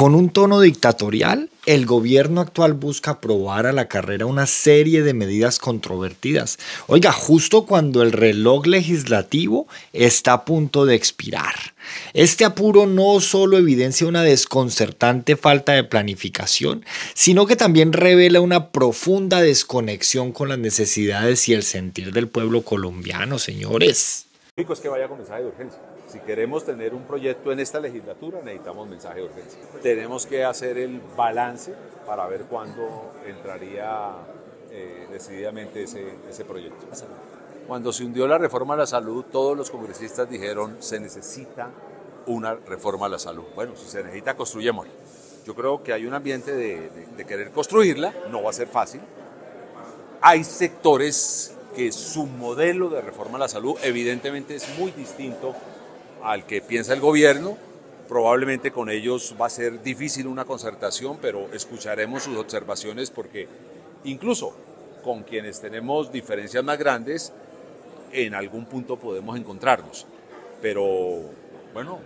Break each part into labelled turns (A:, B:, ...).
A: Con un tono dictatorial, el gobierno actual busca aprobar a la carrera una serie de medidas controvertidas. Oiga, justo cuando el reloj legislativo está a punto de expirar. Este apuro no solo evidencia una desconcertante falta de planificación, sino que también revela una profunda desconexión con las necesidades y el sentir del pueblo colombiano, señores.
B: Es que vaya a de urgencia. Si queremos tener un proyecto en esta legislatura, necesitamos mensaje de urgencia. Tenemos que hacer el balance para ver cuándo entraría eh, decididamente ese, proyecto. Cuando se hundió la reforma a la salud, todos los congresistas dijeron se necesita una reforma a la salud. Bueno, si se necesita, construyémosla. Yo creo que hay un ambiente de querer construirla, no va a ser fácil. Hay sectores que su modelo de reforma a la salud evidentemente es muy distinto al que piensa el gobierno. Probablemente con ellos va a ser difícil una concertación, pero escucharemos sus observaciones porque incluso con quienes tenemos diferencias más grandes, en algún punto podemos encontrarnos. Pero bueno,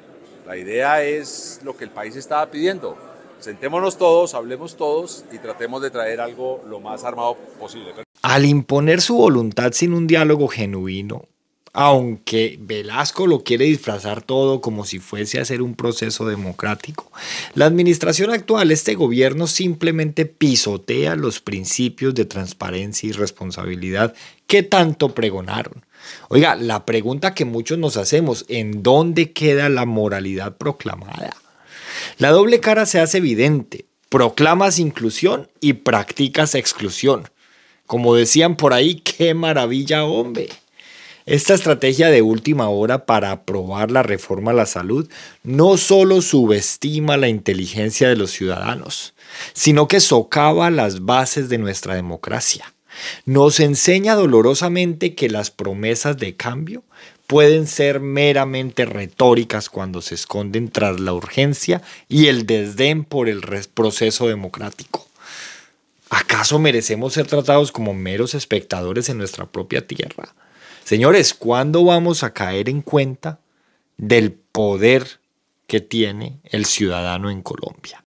B: la idea es lo que el país estaba pidiendo. Sentémonos todos, hablemos todos y tratemos de traer algo lo más armado posible.
A: Al imponer su voluntad sin un diálogo genuino, aunque Velasco lo quiere disfrazar todo como si fuese a ser un proceso democrático, la administración actual, este gobierno simplemente pisotea los principios de transparencia y responsabilidad que tanto pregonaron. Oiga, la pregunta que muchos nos hacemos, ¿en dónde queda la moralidad proclamada? La doble cara se hace evidente. Proclamas inclusión y practicas exclusión. Como decían por ahí, qué maravilla, hombre. Esta estrategia de última hora para aprobar la reforma a la salud no solo subestima la inteligencia de los ciudadanos, sino que socava las bases de nuestra democracia. Nos enseña dolorosamente que las promesas de cambio pueden ser meramente retóricas cuando se esconden tras la urgencia y el desdén por el proceso democrático. ¿Acaso merecemos ser tratados como meros espectadores en nuestra propia tierra? Señores, ¿cuándo vamos a caer en cuenta del poder que tiene el ciudadano en Colombia?